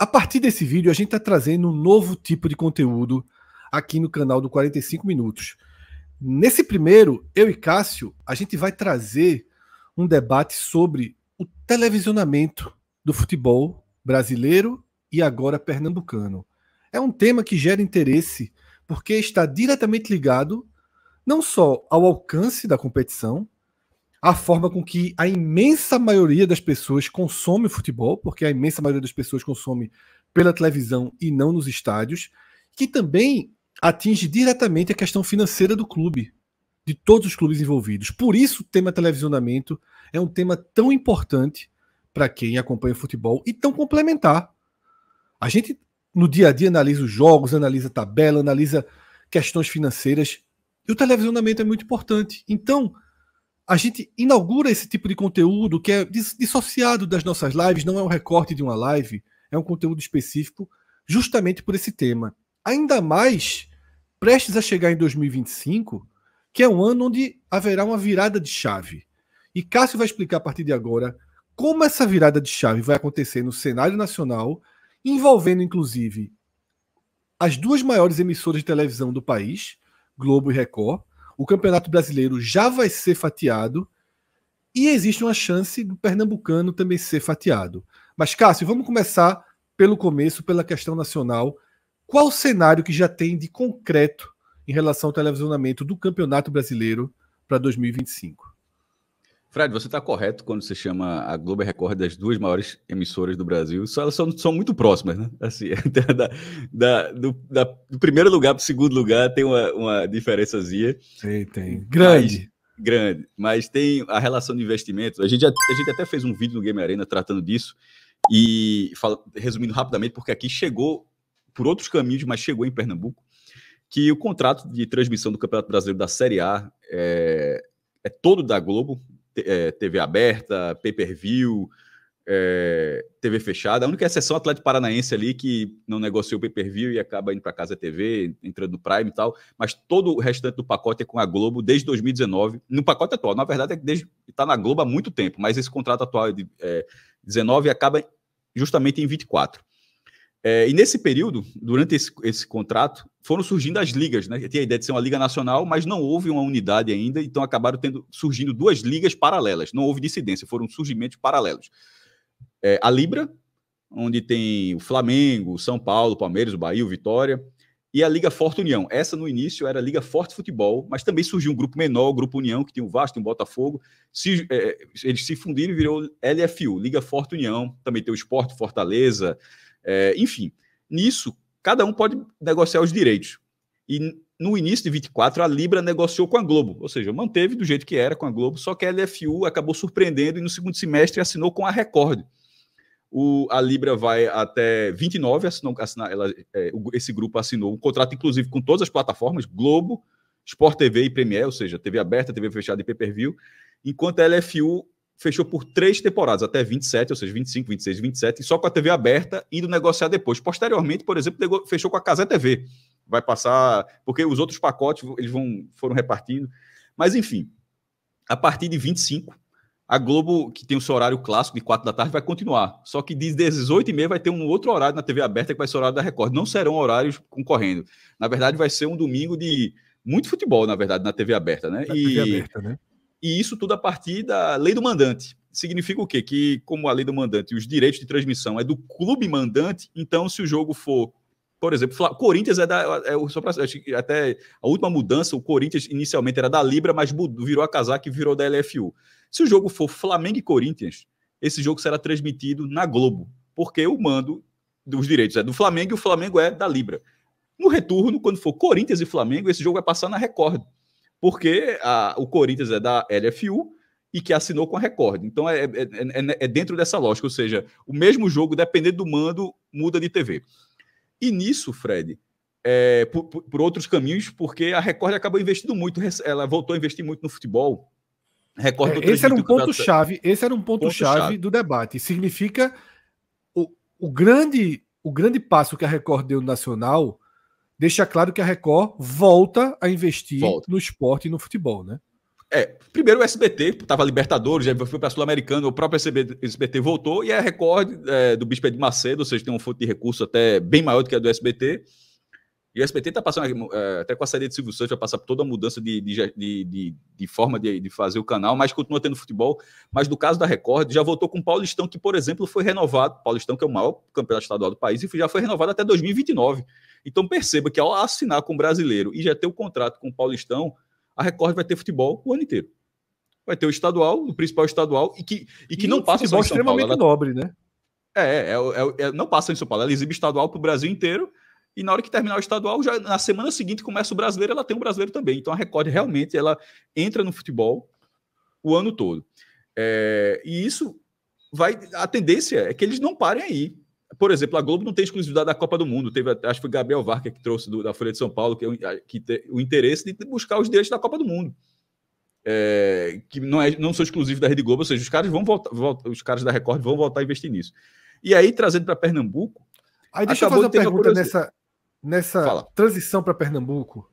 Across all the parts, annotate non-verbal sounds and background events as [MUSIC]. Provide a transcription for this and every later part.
A partir desse vídeo, a gente está trazendo um novo tipo de conteúdo aqui no canal do 45 Minutos. Nesse primeiro, eu e Cássio, a gente vai trazer um debate sobre o televisionamento do futebol brasileiro e agora pernambucano. É um tema que gera interesse porque está diretamente ligado não só ao alcance da competição, a forma com que a imensa maioria das pessoas consome futebol, porque a imensa maioria das pessoas consome pela televisão e não nos estádios, que também atinge diretamente a questão financeira do clube, de todos os clubes envolvidos. Por isso, o tema televisionamento é um tema tão importante para quem acompanha o futebol e tão complementar. A gente, no dia a dia, analisa os jogos, analisa tabela, analisa questões financeiras, e o televisionamento é muito importante. Então, a gente inaugura esse tipo de conteúdo que é dissociado das nossas lives, não é um recorte de uma live, é um conteúdo específico justamente por esse tema. Ainda mais prestes a chegar em 2025, que é um ano onde haverá uma virada de chave. E Cássio vai explicar a partir de agora como essa virada de chave vai acontecer no cenário nacional, envolvendo inclusive as duas maiores emissoras de televisão do país, Globo e Record, o Campeonato Brasileiro já vai ser fatiado e existe uma chance do Pernambucano também ser fatiado. Mas, Cássio, vamos começar pelo começo, pela questão nacional. Qual o cenário que já tem de concreto em relação ao televisionamento do Campeonato Brasileiro para 2025? Fred, você está correto quando você chama a Globo Record das duas maiores emissoras do Brasil. Só elas são, são muito próximas, né? Assim, [LAUGHS] então, da, da, do, da, do, primeiro lugar para o segundo lugar tem uma, uma diferençazinha. Tem, tem. Grande. Mas, grande. Mas tem a relação de investimento. A gente, a gente até fez um vídeo no Game Arena tratando disso. E fala, resumindo rapidamente, porque aqui chegou por outros caminhos, mas chegou em Pernambuco, que o contrato de transmissão do Campeonato Brasileiro da Série A é, é todo da Globo, é, eh, TV aberta, pay-per-view, é, eh, TV fechada. A única exceção é o Atlético Paranaense ali que não negociou o pay-per-view e acaba indo para casa TV, entrando no Prime e tal. Mas todo o restante do pacote é com a Globo desde 2019. No pacote atual, na verdade, é que está na Globo há muito tempo, mas esse contrato atual é de é, eh, 19 acaba justamente em 24. É, e nesse período, durante esse, esse contrato, foram surgindo as ligas, né? Tinha a ideia de ser uma liga nacional, mas não houve uma unidade ainda, então acabaram tendo surgindo duas ligas paralelas. Não houve dissidência, foram surgimentos paralelos. É, a Libra, onde tem o Flamengo, o São Paulo, o Palmeiras, o Bahia, o Vitória, e a Liga Forte União. Essa no início era a Liga Forte Futebol, mas também surgiu um grupo menor, o Grupo União, que tinha o Vasco, o Botafogo. Se, é, eles se fundiram e virou LFU, Liga Forte União. Também tem o Esporte Fortaleza, é, enfim. Nisso, cada um pode negociar os direitos. E no início de 24, a Libra negociou com a Globo, ou seja, manteve do jeito que era com a Globo, só que a LFU acabou surpreendendo e no segundo semestre assinou com a Record. O, a Libra vai até 29, assinou, ela, é, esse grupo assinou um contrato, inclusive, com todas as plataformas, Globo, Sport TV e Premier, ou seja, TV aberta, TV fechada e pay-per-view, enquanto a LFU fechou por três temporadas, até 27, ou seja, 25, 26, 27, e só com a TV aberta, indo negociar depois. Posteriormente, por exemplo, fechou com a Casé TV. Vai passar, porque os outros pacotes eles vão, foram repartindo. Mas, enfim, a partir de 25, a Globo, que tem o seu horário clássico de 4 da tarde, vai continuar. Só que de 18 e meia vai ter um outro horário na TV aberta, que vai ser o horário da Record. Não serão horários concorrendo. Na verdade, vai ser um domingo de muito futebol, na verdade, na TV aberta, né? Na e... TV aberta, né? E isso tudo a partir da lei do mandante. Significa o quê? Que, como a lei do mandante, os direitos de transmissão é do clube mandante, então, se o jogo for por exemplo, Corinthians é da. É, só pra, até a última mudança, o Corinthians inicialmente era da Libra, mas virou a casaca e virou da LFU. Se o jogo for Flamengo e Corinthians, esse jogo será transmitido na Globo, porque o mando dos direitos é do Flamengo e o Flamengo é da Libra. No retorno, quando for Corinthians e Flamengo, esse jogo vai passar na Record porque a, o Corinthians é da LFU e que assinou com a Record. Então é é, é, é, é, dentro dessa lógica, ou seja, o mesmo jogo, dependendo do mando, muda de TV. E nisso, Fred, é, por, por, outros caminhos, porque a Record acabou investindo muito, ela voltou a investir muito no futebol. Record é, esse era um ponto-chave, esse era um ponto-chave do debate. Significa o, o, grande, o grande passo que a Record deu no Nacional deixa claro que a Record volta a investir volta. no esporte e no futebol, né? É, primeiro o SBT, estava Libertadores, já foi para Sul-Americano, o próprio SBT voltou e é recorde é, do Bispo de Macedo, ou seja, tem um fonte de recurso até bem maior do que a do SBT. E o SBT está passando, é, até com a saída de Silvio Santos, vai passar por toda a mudança de, de, de, de forma de, fazer o canal, mas continua tendo futebol. Mas no caso da Record, já voltou com o Paulistão, que, por exemplo, foi renovado. Paulistão, que é o maior campeonato estadual do país, e já foi renovado até 2029. Então perceba que ao assinar com o brasileiro e já ter o contrato com o Paulistão, a Record vai ter futebol o ano inteiro. Vai ter o estadual, o principal estadual, e que, e que e não passa em São extremamente Paulo. nobre, né? É, é, é, é, é, não passa em São Paulo. Ela exibe estadual para o Brasil inteiro. E na hora que terminar o estadual, já na semana seguinte começa o brasileiro, ela tem o brasileiro também. Então a Record realmente ela entra no futebol o ano todo. É, e isso vai. A tendência é que eles não parem aí por exemplo, a Globo não tem exclusividade da Copa do Mundo. Teve, acho que foi Gabriel Varca que trouxe do, da Folha de São Paulo que, que te, o interesse de buscar os direitos da Copa do Mundo. É, que não, é, não são exclusivos da Rede Globo, ou seja, os caras vão voltar, volta, os caras da Record vão voltar a investir nisso. E aí, trazendo para Pernambuco. Aí deixa eu fazer uma pergunta nessa, nessa transição para Pernambuco.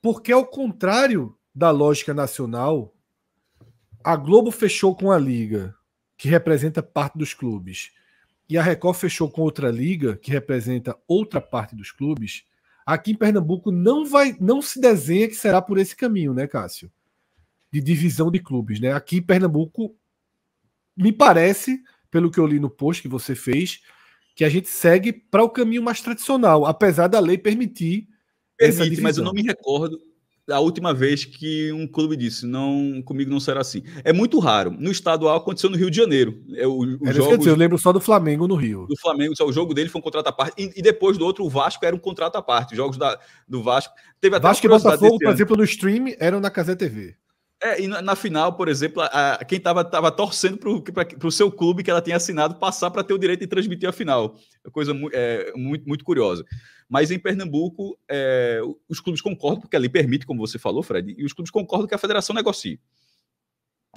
Porque, ao contrário da lógica nacional, a Globo fechou com a Liga, que representa parte dos clubes e a Record fechou com outra liga, que representa outra parte dos clubes, aqui em Pernambuco não vai, não se desenha que será por esse caminho, né, Cássio? De divisão de clubes, né? Aqui em Pernambuco, me parece, pelo que eu li no post que você fez, que a gente segue para o caminho mais tradicional, apesar da lei permitir. Permite, essa divisão. mas eu não me recordo a última vez que um clube disse, não, comigo não será assim. É muito raro. No estadual aconteceu no Rio de Janeiro. É, o, dizer, eu lembro só do Flamengo no Rio. Do Flamengo, só o jogo dele foi um contrato à parte. E, e depois do outro, o Vasco era um contrato à parte. jogos da, do Vasco. Teve até Vasco e Botafogo, por exemplo, no stream eram na Casa TV. É, e na, final, por exemplo, a, a, quem estava tava torcendo para o seu clube que ela tinha assinado passar para ter o direito de transmitir a final. É coisa mu é, muito, muito curiosa. Mas em Pernambuco, é, os clubes concordam, porque ali permite, como você falou, Fred, e os clubes concordam que a federação negocie.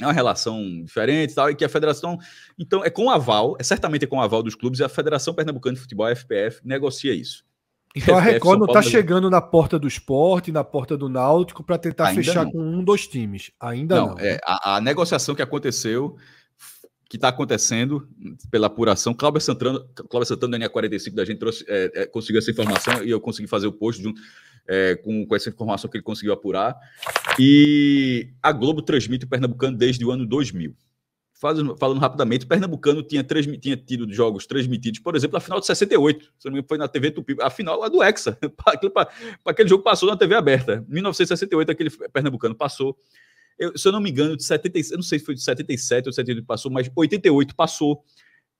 É uma relação diferente tal, e que a federação. Então, é com aval, é certamente é com aval dos clubes, e a Federação Pernambucana de Futebol, a FPF, negocia isso. Então a Record não está chegando na porta do esporte, na porta do Náutico, para tentar Ainda fechar não. com um dos times. Ainda não. não. É, a, a, negociação que aconteceu, que está acontecendo pela apuração, Cláudio Santana, Cláudio Santana da linha 45 da gente trouxe, é, é, conseguiu essa informação e eu consegui fazer o post um, é, com, com essa informação que ele conseguiu apurar. E a Globo transmite o Pernambucano desde o ano 2000. Falando, rapidamente, o Pernambucano tinha, tinha tido jogos transmitidos, por exemplo, a final de 68, se não me foi na TV Tupi, a final lá do Hexa. [LAUGHS] para aquele jogo passou na TV aberta. 1968, aquele Pernambucano passou. Eu, se eu não me engano, de 76, eu não sei se foi de 77 ou 78 passou, mas 88 passou.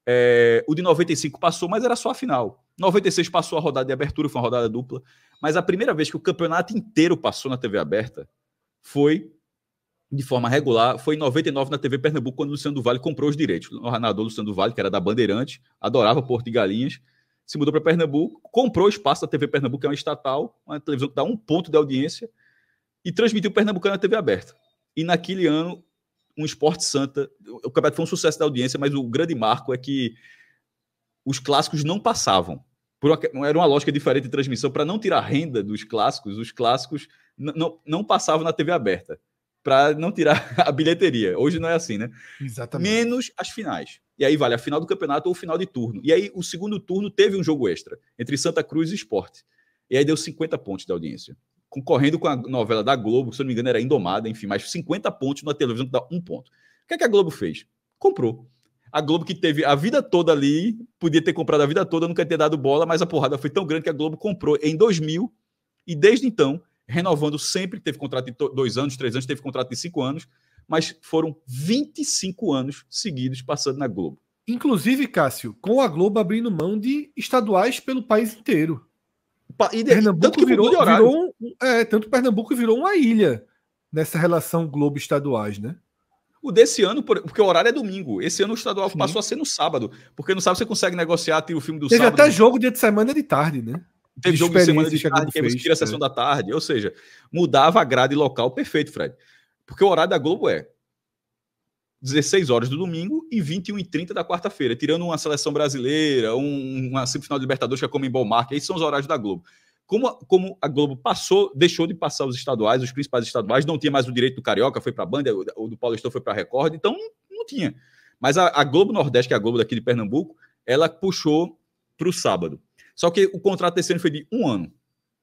É, o de 95 passou, mas era só a final. 96 passou a rodada de abertura, foi uma rodada dupla. Mas a primeira vez que o campeonato inteiro passou na TV aberta foi de forma regular, foi em 99 na TV Pernambuco, quando o Luciano do Vale comprou os direitos. O narrador Luciano do Vale, que era da Bandeirante, adorava Porto de Galinhas, se mudou para Pernambuco, comprou espaço da TV Pernambuco, que é uma estatal, uma televisão que dá um ponto de audiência, e transmitiu Pernambucano na TV aberta. E naquele ano, um Esporte Santa. O campeonato foi um sucesso da audiência, mas o grande marco é que os clássicos não passavam. Por uma, era uma lógica diferente de transmissão. Para não tirar renda dos clássicos, os clássicos não passavam na TV aberta para não tirar [LAUGHS] a bilheteria. Hoje não é assim, né? Exatamente. Menos as finais. E aí vale a final do campeonato ou o final de turno. E aí o segundo turno teve um jogo extra entre Santa Cruz e Esporte. E aí deu 50 pontos da audiência. Concorrendo com a novela da Globo, que, se eu não me engano era Indomada, enfim, mais 50 pontos na televisão que dá um ponto. O que, é que a Globo fez? Comprou. A Globo que teve a vida toda ali, podia ter comprado a vida toda, nunca ter dado bola, mas a porrada foi tão grande que a Globo comprou em 2000 e desde então renovando sempre, teve contrato de dois anos, três anos, teve contrato de cinco anos, mas foram 25 anos seguidos passando na Globo. Inclusive, Cássio, com a Globo abrindo mão de estaduais pelo país inteiro. Pa e de, Pernambuco virou, virou um, é, tanto Pernambuco virou uma ilha nessa relação Globo estaduais, né? O desse ano, porque o horário é domingo. Esse ano o estadual Sim. passou a ser no sábado, porque no sábado você consegue negociar, ter o filme do Teve sábado. Teve até né? jogo dia de semana de tarde, né? Teve jogo de semana de tarde, que fez, a é. sessão é. da tarde. Ou seja, mudava a grade local perfeito, Fred. Porque o horário da Globo é 16 horas do domingo e 21 e 30 da quarta-feira, tirando uma seleção brasileira, um, uma semifinal de Libertadores que é como em Marca, esses são os horários da Globo. Como, como a Globo passou, deixou de passar os estaduais, os principais estaduais, não tinha mais o direito do Carioca, foi para a Banda, o do Paulistão foi para a Record, então não tinha. Mas a, a Globo Nordeste, que é a Globo daqui de Pernambuco, ela puxou para o sábado. Só que o contrato desse ano foi de um ano.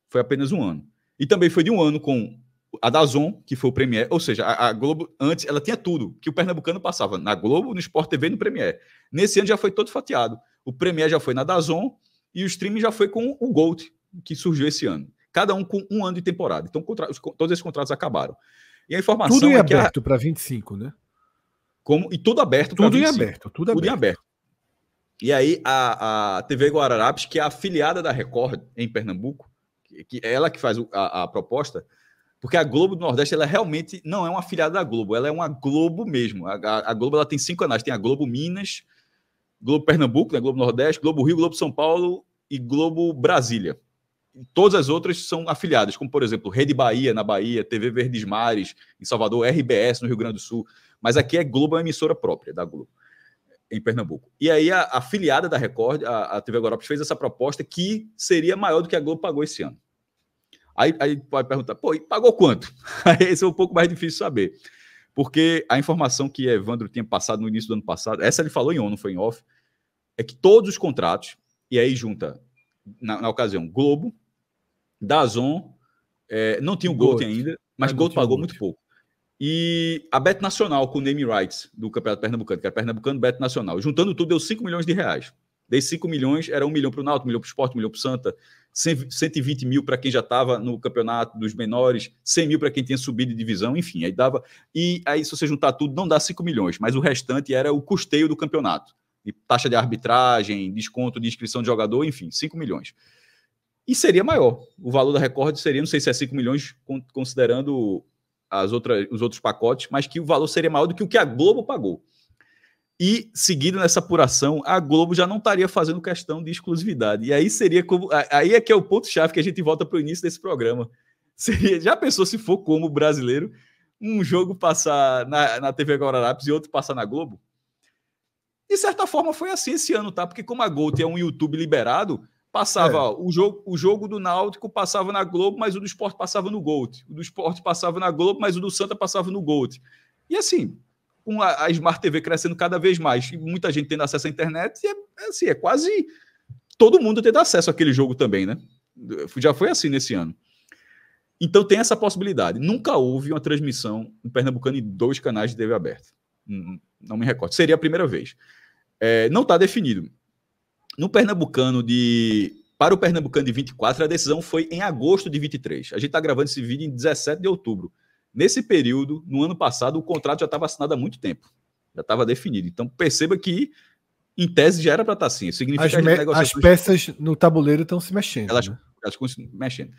Foi apenas um ano. E também foi de um ano com a Dazon, que foi o Premier, ou seja, a, a, Globo antes ela tinha tudo, que o pernambucano passava na Globo, no Sport TV, no Premier. Nesse ano já foi todo fatiado. O Premier já foi na Dazon e o streaming já foi com o Gold, que surgiu esse ano. Cada um com um ano de temporada. Então todos esses contratos acabaram. E a informação tudo em é aberto a... para 25, né? Como e tudo aberto Tudo em aberto, tudo, tudo aberto. em aberto. E aí a, a TV Guararapes, que é afiliada da Record em Pernambuco, que é ela que faz a, a proposta, porque a Globo do Nordeste ela realmente não é uma afiliada da Globo, ela é uma Globo mesmo. A, a, a Globo ela tem cinco canais, tem a Globo Minas, Globo Pernambuco, né, Globo Nordeste, Globo Rio, Globo São Paulo e Globo Brasília. E todas as outras são afiliadas, como por exemplo Rede Bahia na Bahia, TV Verdes Mares em Salvador, RBS no Rio Grande do Sul. Mas aqui é Globo, é uma emissora própria da Globo em Pernambuco. E aí a, a filiada da Record, a, a TV Guarapes, fez essa proposta que seria maior do que a Globo pagou esse ano. Aí, aí pode perguntar, pô, e pagou quanto? [LAUGHS] Esse é um pouco mais difícil saber. Porque a informação que Evandro tinha passado no início do ano passado, essa ele falou em onu, foi em off, é que todos os contratos, e aí junta, na, na ocasião, Globo, Dazon, é, não tinha o Gold, Gold ainda, mas Gold pagou muito pouco e a Bet Nacional com o name rights do Campeonato Pernambucano, que era Pernambucano Bet Nacional. Juntando tudo, deu 5 milhões de reais. Dei 5 milhões, era 1 milhão para o Náutico, 1 milhão para o Esporte, 1 milhão para o Santa, 120 mil para quem já estava no campeonato dos menores, 100 mil para quem tinha subido de divisão, enfim, aí dava. E aí, se você juntar tudo, não dá 5 milhões, mas o restante era o custeio do campeonato. E taxa de arbitragem, desconto de inscrição de jogador, enfim, 5 milhões. E seria maior. O valor da Record seria, não sei se é 5 milhões, considerando as outras, os outros pacotes, mas que o valor seria maior do que o que a Globo pagou. E, seguido nessa apuração, a Globo já não estaria fazendo questão de exclusividade. E aí seria como. Aí é que é o ponto-chave que a gente volta para o início desse programa. [LAUGHS] Seria, já pensou se for como brasileiro, um jogo passar na, na TV Guararapes e outro passar na Globo? De certa forma, foi assim esse ano, tá? Porque como a Gol tem um YouTube liberado, Passava, é. ó, o, jogo, o jogo do Náutico passava na Globo, mas o do esporte passava no Gold. O do esporte passava na Globo, mas o do Santa passava no Gold. E assim, com a, a Smart TV crescendo cada vez mais, e muita gente tendo acesso à internet, e é, é, assim, é quase todo mundo tendo acesso àquele jogo também, né? Já foi assim nesse ano. Então tem essa possibilidade. Nunca houve uma transmissão no Pernambucano em dois canais de TV aberta. Hum, não me recordo. Seria a primeira vez. É, não está definido no Pernambucano de. Para o Pernambucano de 24, a decisão foi em agosto de 23. A gente está gravando esse vídeo em 17 de outubro. Nesse período, no ano passado, o contrato já estava assinado há muito tempo. Já estava definido. Então, perceba que, em tese, já era para estar tá assim. Significa as, que as, negociações... as peças no tabuleiro estão se mexendo. Elas, né? se mexendo.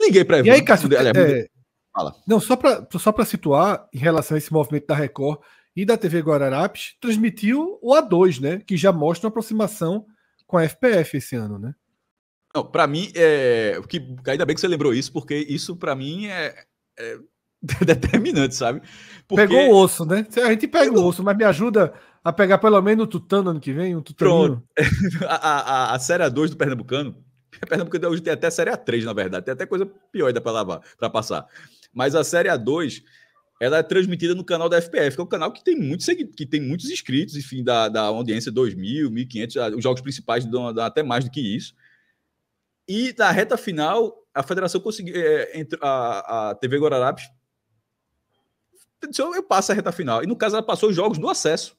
Liguei para E aí, Cássio, aliás, é, é, é... Fala. Não, só para só situar, em relação a esse movimento da Record e da TV Guararapes, transmitiu o A2, né? Que já mostra uma aproximação com a FPF esse ano, né? Não, para mim, é... que, ainda bem que você lembrou isso, porque isso para mim é... é, [LAUGHS] determinante, sabe? Porque... Pegou o osso, né? A gente pega Pegou... o osso, mas me ajuda a pegar pelo menos o tutano ano que vem, um tutano. [LAUGHS] a, a, a Série 2 do Pernambucano, [LAUGHS] Pernambucano hoje tem até Série A3, na verdade, tem até coisa pior ainda para para passar. Mas a Série A2 ela é transmitida no canal da FPF, que é um canal que tem, muito, que tem muitos inscritos, enfim, da, da audiência 2.000, 1.500, os jogos principais dão, dão, até mais do que isso. E na reta final, a federação conseguiu, é, a, a TV Guararapes eu passo a reta final. E no caso, ela passou os jogos do acesso.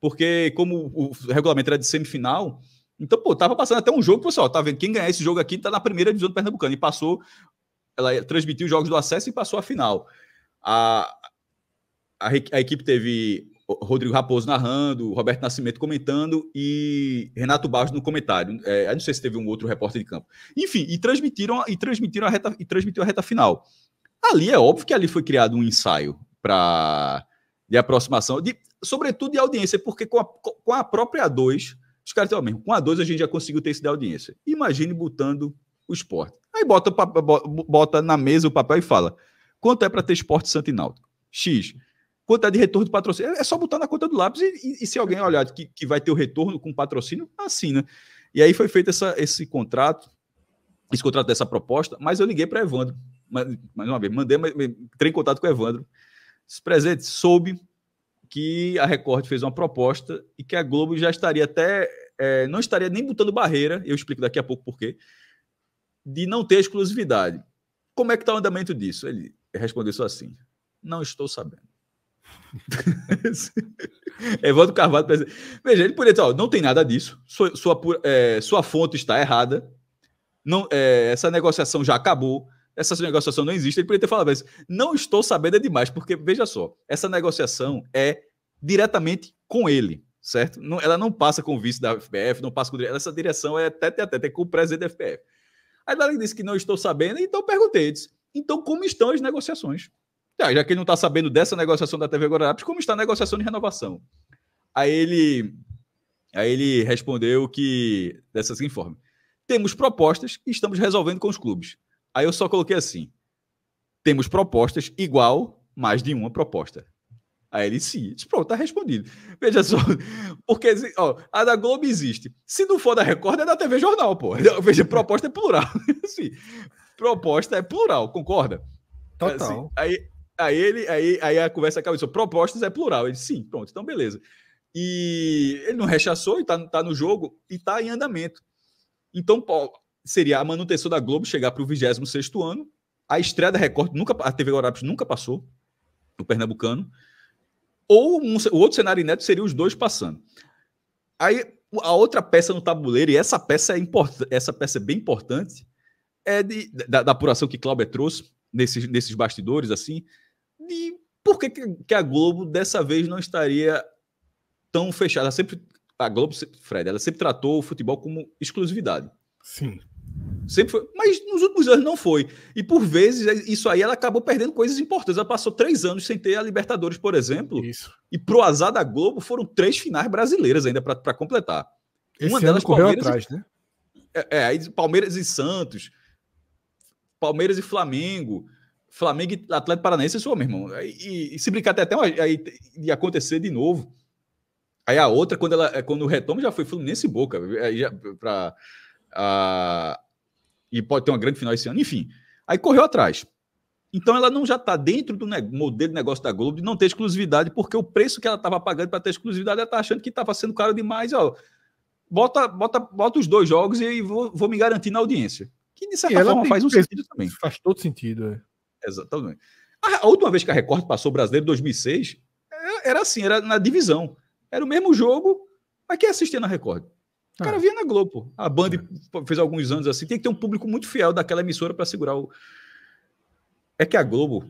Porque, como o regulamento era de semifinal, então, pô, tava passando até um jogo, pessoal, tá vendo? Quem ganhar esse jogo aqui tá na primeira divisão do Pernambucano. E passou, ela transmitiu os jogos do acesso e passou a final. A, a, a equipe teve Rodrigo Raposo narrando, Roberto Nascimento comentando e Renato Barros no comentário. É, não sei se teve um outro repórter de campo. Enfim, e transmitiram e transmitiram a reta e transmitiu a reta final. Ali é óbvio que ali foi criado um ensaio para de aproximação, de, sobretudo de audiência, porque com a, com a própria A2, os caras têm mesmo. Com a A2 a gente já conseguiu ter esse de audiência. Imagine botando o esporte. Aí bota, bota na mesa o papel e fala: Quanto é para ter esporte Santa e Náutico? X. Quanto é de retorno de patrocínio? É, é só botar na conta do lápis e, e, e se alguém olhar que, que vai ter o retorno com patrocínio, assina. Né? E aí foi feito essa, esse contrato, esse contrato dessa proposta, mas eu liguei para Evandro. Mais, mais uma vez, mandei, entrei em contato com o Evandro. Presente, soube que a Record fez uma proposta e que a Globo já estaria até. É, não estaria nem botando barreira, eu explico daqui a pouco por quê, de não ter exclusividade. Como é que está o andamento disso? Ele, respondeu só assim: não estou sabendo. [LAUGHS] Evaldo Carvalho, presidente. Veja, ele poderia dizer: não tem nada disso, sua, sua, é, sua fonte está errada, não, é, essa negociação já acabou, essa negociação não existe. Ele poderia ter falado: mas não estou sabendo é demais, porque veja só, essa negociação é diretamente com ele, certo? Não, ela não passa com o vice da FPF, não passa com essa direção é até até até com o presidente da FPF. Aí ele disse que não estou sabendo, então perguntei, disse, então, como estão as negociações? Ah, já que ele não está sabendo dessa negociação da TV Guararapes, como está a negociação de renovação? Aí ele, aí ele respondeu que, dessa seguinte forma, temos propostas e estamos resolvendo com os clubes. Aí eu só coloquei assim, temos propostas igual mais de uma proposta. Aí ele, sim, pronto, tá respondido. Veja só, [LAUGHS] porque ó, a da Globo existe. Se não for da Record, é da TV Jornal, pô. Veja, proposta é plural. [LAUGHS] sim proposta é plural, concorda? É assim, Total. Assim, aí, aí, ele, aí, aí a conversa acaba dizendo, propostas é plural. Ele, sim, pronto, então beleza. E ele não rechaçou e tá, tá no jogo e tá em andamento. Então, seria a manutenção da Globo chegar para o 26 ano. A estreia da Record, nunca, a TV Guarapes nunca passou, o Pernambucano. Ou um, o outro cenário inédito seria os dois passando. Aí a outra peça no tabuleiro, e essa peça é, importante. essa peça é bem importante, é de, da, da apuração que Cláudio trouxe nesses, nesses bastidores, assim, de por que, que a Globo dessa vez não estaria tão fechada? Ela sempre, a Globo, Fred, ela sempre tratou o futebol como exclusividade. Sim. Sempre foi. Mas nos últimos anos não foi. E por vezes, é, isso aí ela acabou perdendo coisas importantes. Ela passou três anos sem ter a Libertadores, por exemplo. Isso. E pro azar da Globo foram três finais brasileiras ainda para completar. Esse Uma delas correu Palmeiras atrás, e... né? É, é, Palmeiras e Santos. Palmeiras e Flamengo, Flamengo e Atlético Paranaense, isso, meu irmão. E, e, se brincar até, até uma, aí, de acontecer de novo. Aí a outra, quando ela é, quando retoma, já foi Fluminense e Boca. Aí já, pra, a, e pode ter uma grande final esse ano, enfim. Aí correu atrás. Então ela não já está dentro do modelo de negócio da Globo de não ter exclusividade, porque o preço que ela estava pagando para ter exclusividade, ela está achando que estava sendo caro demais. Ó, bota, bota, bota os dois jogos e vou, vou me garantir na audiência. Que de certa forma faz um sentido também. Faz todo sentido, é. Exatamente. A, a última vez que a Record passou o brasileiro, 2006, era, era assim, era na divisão. Era o mesmo jogo, mas quem assistia na Record? O cara é. via na Globo. A Band é. fez alguns anos assim. Tem que ter um público muito fiel daquela emissora para segurar o. É que a Globo,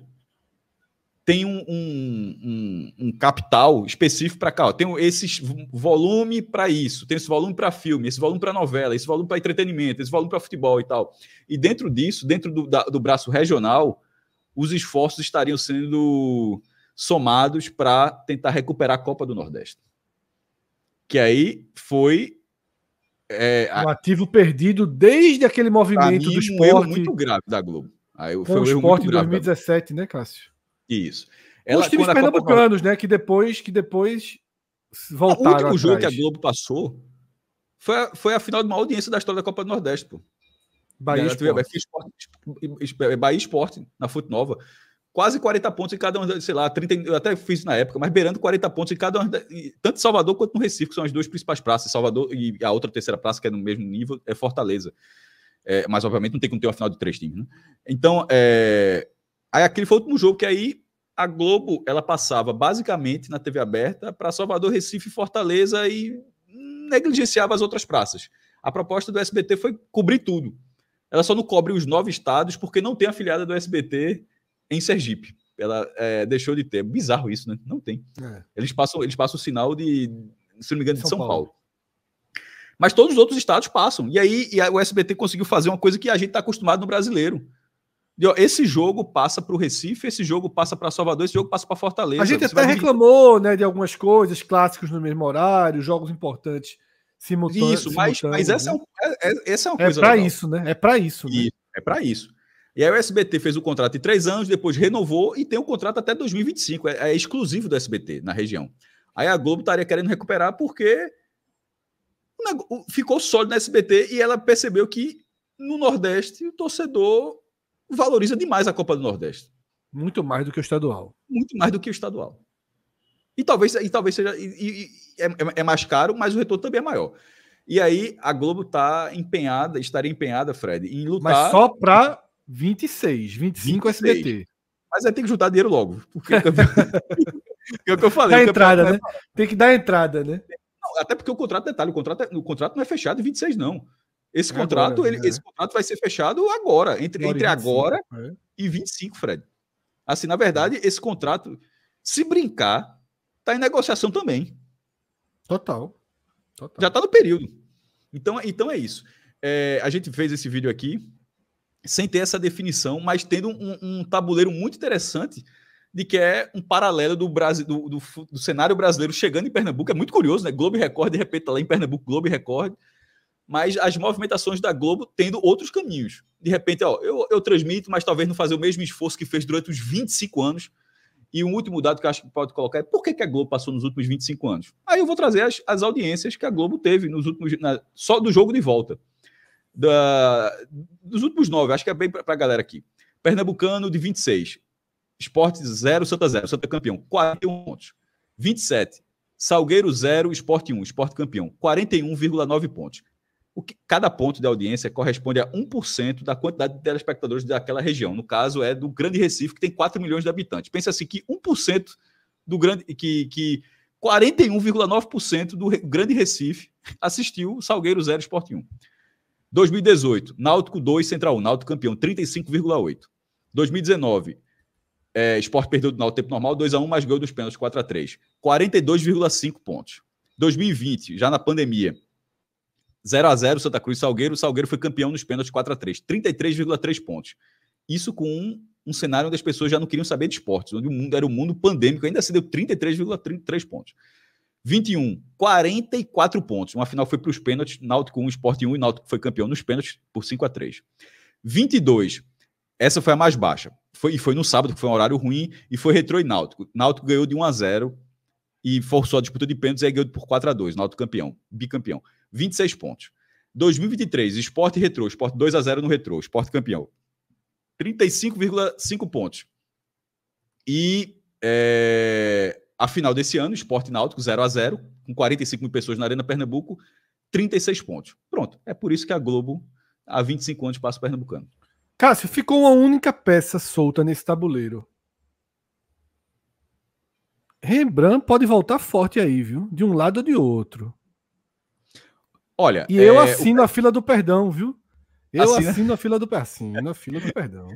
tem um, um, um, um capital específico para cá. Ó. Tem esse volume para isso, tem esse volume para filme, esse volume para novela, esse volume para entretenimento, esse volume para futebol e tal. E dentro disso, dentro do, da, do braço regional, os esforços estariam sendo somados para tentar recuperar a Copa do Nordeste. Que aí foi. É, um ativo perdido desde aquele movimento mim, do esporte. Um erro muito grave da Globo. Aí foi o esporte em 2017, né, Cássio? Isso. Ela, Os times pernambucanos, Copa... né? Que depois, que depois voltaram. O último atrás. jogo que a Globo passou foi a, foi a final de uma audiência da história da Copa do Nordeste, pô. Bahia né, Esporte. Bahia Esporte, na Fute Nova. Quase 40 pontos em cada um, sei lá, 30, eu até fiz na época, mas beirando 40 pontos em cada um, tanto Salvador quanto no Recife, que são as duas principais praças, Salvador e a outra terceira praça, que é no mesmo nível, é Fortaleza. É, mas, obviamente, não tem como ter uma final de três times, né? Então, é, Aí aquele foi o último jogo que aí a Globo ela passava basicamente na TV aberta para Salvador, Recife, Fortaleza e negligenciava as outras praças. A proposta do SBT foi cobrir tudo. Ela só não cobre os nove estados porque não tem afiliada do SBT em Sergipe. Ela é, deixou de ter. Bizarro isso, né? Não tem. É. Eles passam, eles passam o sinal de, se não me engano, de São, São Paulo. Paulo. Mas todos os outros estados passam. E aí e a, o SBT conseguiu fazer uma coisa que a gente está acostumado no brasileiro esse jogo passa para o Recife, esse jogo passa para Salvador, esse jogo passa para Fortaleza. A gente até reclamou né, de algumas coisas, clássicos no mesmo horário, jogos importantes simultâneos. Isso, mas, mas essa, né? É, é, é, essa é uma é coisa. É para isso, né? É para isso. Né? é para isso. E aí o SBT fez o contrato de três anos, depois renovou e tem o um contrato até 2025. É, é exclusivo do SBT na região. Aí a Globo estaria querendo recuperar porque ficou sólido na SBT e ela percebeu que no Nordeste o torcedor valoriza demais a Copa do Nordeste. Muito mais do que o estadual. Muito mais do que o estadual. E talvez, e talvez seja. E, e, é, é, é, mais caro, mas o retorno também é maior. E aí a Globo está empenhada, estaria empenhada, Fred, em lutar. Mas só para 26, 25 26. SBT. Mas aí tem que juntar dinheiro logo. Porque é o [LAUGHS] [LAUGHS] é o que eu falei. Dá entrada, é... né? Tem que dar entrada, né? até porque o contrato, detalhe, o contrato, é, o contrato não é fechado em 26, não. Esse é contrato, agora, ele, é. esse contrato vai ser fechado agora, entre, agora entre agora é. e 25, Fred. Assim, na verdade, esse contrato, se brincar, está em negociação também. Total. Total. Já está no período. Então, então é isso. É, a gente fez esse vídeo aqui sem ter essa definição, mas tendo um, um tabuleiro muito interessante de que é um paralelo do, Brasil, do, do, do, cenário brasileiro chegando em Pernambuco. É muito curioso, né? Globo Record, de repente, está lá em Pernambuco, Globo Record mas as movimentações da Globo tendo outros caminhos. De repente, ó, eu, eu transmito, mas talvez não fazer o mesmo esforço que fez durante os 25 anos. E um último dado que eu acho que pode colocar é por que, que a Globo passou nos últimos 25 anos? Aí eu vou trazer as, as audiências que a Globo teve nos últimos. Na, só do jogo de volta. Da, dos últimos nove, acho que é bem para a galera aqui. Pernambucano de 26. Esporte 0, Santa 0, Santa campeão, 41 pontos. 27. Salgueiro 0, Esporte 1, Esporte campeão, 41,9 pontos. O que cada ponto de audiência corresponde a 1% da quantidade de telespectadores daquela região. No caso, é do Grande Recife, que tem 4 milhões de habitantes. Pensa assim que 1% do grande. que, que 41,9% do Grande Recife assistiu Salgueiro 0 Sport 1. 2018, Náutico 2, Central 1, Náutico campeão, 35,8. 2019, é, Sport perdeu do Náutico tempo normal, 2x1, mais gol dos pênaltis, 4x3. 42,5 pontos. 2020, já na pandemia, 0 a 0 Santa Cruz Salgueiro. O Salgueiro foi campeão nos pênaltis 4 a 3 33,3 pontos. Isso com um, um, cenário onde as pessoas já não queriam saber de esportes, onde o mundo era um mundo pandêmico, ainda se deu 33,3 pontos. 21, 44 pontos. Uma final foi para os pênaltis, Náutico 1, Sport 1, e Náutico foi campeão nos pênaltis por 5 a 3 22, essa foi a mais baixa. Foi, e foi no sábado, que foi um horário ruim, e foi retrô e Náutico. Náutico ganhou de 1 a 0 e forçou a disputa de pênaltis e aí ganhou por 4 a 2 Náutico campeão, bicampeão. 26 pontos. 2023, esporte retrô, esporte 2 a 0 no retrô, esporte campeão. 35,5 pontos. E é, a final desse ano, esporte náutico 0 a 0 com 45 mil pessoas na Arena Pernambuco, 36 pontos. Pronto, é por isso que a Globo há 25 anos passa o Pernambucano. Cássio, ficou uma única peça solta nesse tabuleiro. Rembrandt pode voltar forte aí, viu? De um lado ou de outro. Olha. E eu é, assino o... a fila do perdão, viu? Eu assino a fila do assino a fila do perdão.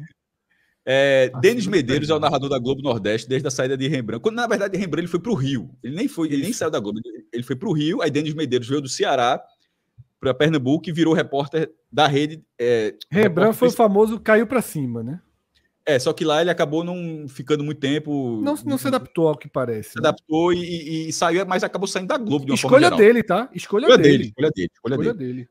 É, Denis Medeiros é o narrador da Globo Nordeste desde a saída de Rembrandt. Quando, na verdade, Rembrandt ele foi para o Rio. Ele nem foi, ele nem saiu da Globo. Ele foi para o Rio, aí Denis Medeiros veio do Ceará para Pernambuco e virou repórter da rede. É, Rembrandt foi o famoso caiu para cima, né? É, só que lá ele acabou não ficando muito tempo. Não, não se adaptou ao que parece. Se né? adaptou e, e, saiu, mas acabou saindo da Globo de uma escolha forma. Geral. Dele, tá? Escolha, escolha dele, tá? Escolha, dele. Escolha, escolha dele. dele.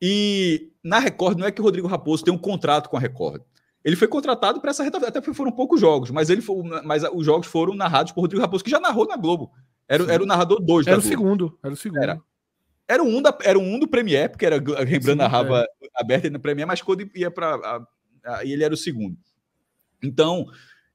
E na Record, não é que o Rodrigo Raposo tem um contrato com a Record. Ele foi contratado para essa reta, até foram poucos jogos, mas ele foi, mas os jogos foram narrados por Rodrigo Raposo, que já narrou na Globo. Era, era o narrador dois. Era o segundo, era o segundo. Era. Era um, da, era um do Premier, porque era lembrando a narrava é. aberto na Premier, mas quando ia para. E ele era o segundo. Então,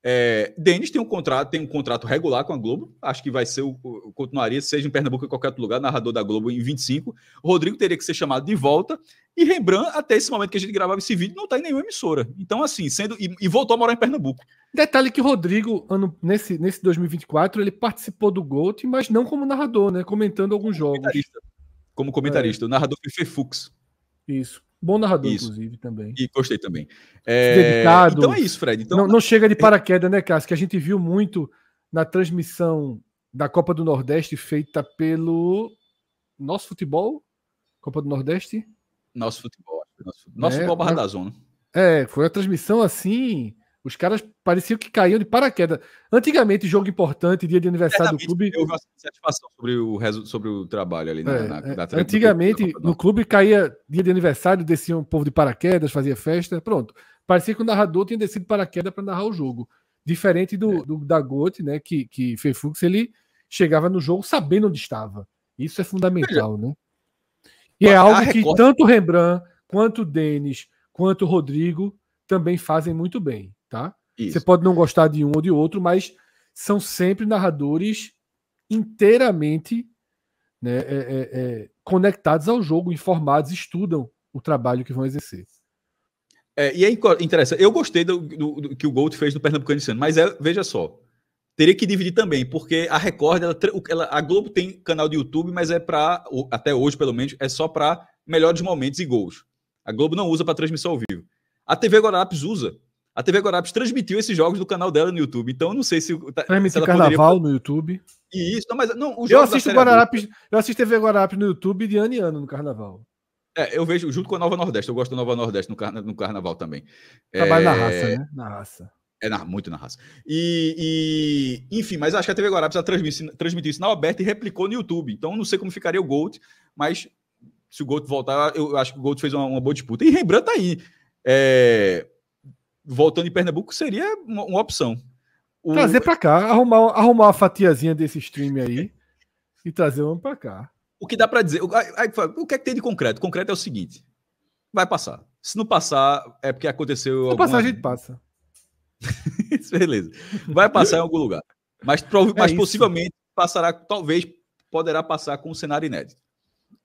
é, Denis tem um contrato, tem um contrato regular com a Globo. Acho que vai ser o, o continuaria, seja em Pernambuco ou qualquer outro lugar, narrador da Globo em 25. Rodrigo teria que ser chamado de volta. E Rembrandt, até esse momento que a gente gravava esse vídeo, não está em nenhuma emissora. Então, assim, sendo. E, e, voltou a morar em Pernambuco. Detalhe que Rodrigo, ano, nesse, nesse 2024, ele participou do GOAT, mas não como narrador, né? Comentando alguns como jogos. Comentarista, como comentarista. É. O narrador foi Fux. Isso. Bom narrador, isso. inclusive, também. E gostei também. É... Dedicado. Então é isso, Fred. Então... Não, não chega de paraquedas, né, Cássio? Que a gente viu muito na transmissão da Copa do Nordeste feita pelo Nosso Futebol? Copa do Nordeste? Nosso Futebol. É nosso, nosso é, Futebol Barra na... Né? da Zona. É, foi a transmissão assim os caras pareciam que caíam de paraquedas. Antigamente, jogo importante, dia de aniversário do clube. Houve uma satisfação sobre o, sobre o trabalho ali na, é, na, é. na, na Antigamente, no clube caía dia de aniversário, descia um povo de paraquedas, fazia festa, pronto. Parecia que o narrador tinha descido paraquedas para narrar o jogo. Diferente do, é. do da Gotti, né? Que, que Fefux ele chegava no jogo sabendo onde estava. Isso é fundamental, Veja. né? E é algo que tanto Rembrandt, quanto Denis, quanto Rodrigo também fazem muito bem tá? Isso. Você pode não gostar de um ou de outro, mas são sempre narradores inteiramente né, é, é, é conectados ao jogo, informados, estudam o trabalho que vão exercer. É, e é interessante. Eu gostei do, do, do, que o Gold fez no Pernambucano de mas é, veja só, teria que dividir também, porque a Record, ela, ela, a Globo tem canal de YouTube, mas é para, até hoje pelo menos, é só para melhores momentos e gols. A Globo não usa para transmissão ao vivo. A TV Guarapes usa a TV Guarapes transmitiu esses jogos do canal dela no YouTube. Então, eu não sei se. Tá, transmitiu carnaval poderia... no YouTube. E isso, não, mas não, eu assisto Guarapes, adulta. eu assisto TV Guarapes no YouTube de ano em ano no carnaval. É, eu vejo junto com a Nova Nordeste. Eu gosto da Nova Nordeste no, carna, no carnaval também. Trabalho é... na raça, né? Na raça. É na, muito na raça. E, e, enfim, mas acho que a TV Guarapes transmitiu, isso sinal aberto e replicou no YouTube. Então não sei como ficaria o Gold, mas se o Gold voltar, eu acho que o Gold fez uma, uma boa disputa. E Rembrandt tá aí. É, voltando em Pernambuco seria uma, uma opção. O... Trazer para cá, arrumar, arrumar uma fatiazinha desse stream aí é. e trazer um para cá. O que dá para dizer? O, o que é que tem de concreto? concreto é o seguinte: vai passar. Se não passar, é porque aconteceu. Se alguma... passar, a gente passa. [LAUGHS] Beleza. Vai passar em algum lugar. Mas, prov... é mas possivelmente passará, talvez poderá passar com um cenário inédito.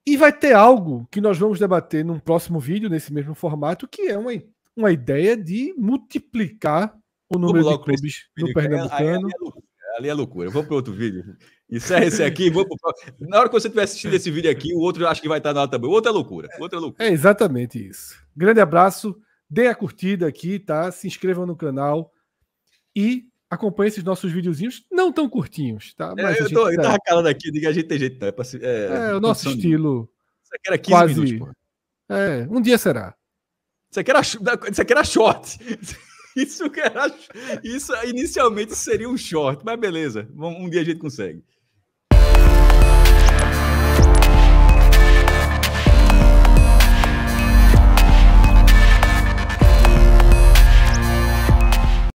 E vai ter algo que nós vamos debater num próximo vídeo, nesse mesmo formato, que é uma uma ideia de multiplicar o número de clubes no Pernambucano. É- é ali é, loucura, ali é loucura. Vamos para outro vídeo. Encerra esse aqui. Vou pro... Na hora que você estiver assistindo esse vídeo aqui, o outro acho que vai estar na hora também. Outra é loucura. Outra é loucura. É exatamente isso. Grande abraço. Dê a curtida aqui, tá? Se inscreva no canal e acompanhe esses nossos videozinhos, não tão curtinhos, tá? É, Mas é, eu, tô, tá... eu tava calando aqui, diga a gente tem jeito, não. É, é, é o nosso estilo. Isso aqui era 15 quase... minutos, pô. É, um dia será. Isso aqui era, short. [LAUGHS] Isso, era, isso inicialmente seria um short, mas beleza, um dia a gente consegue.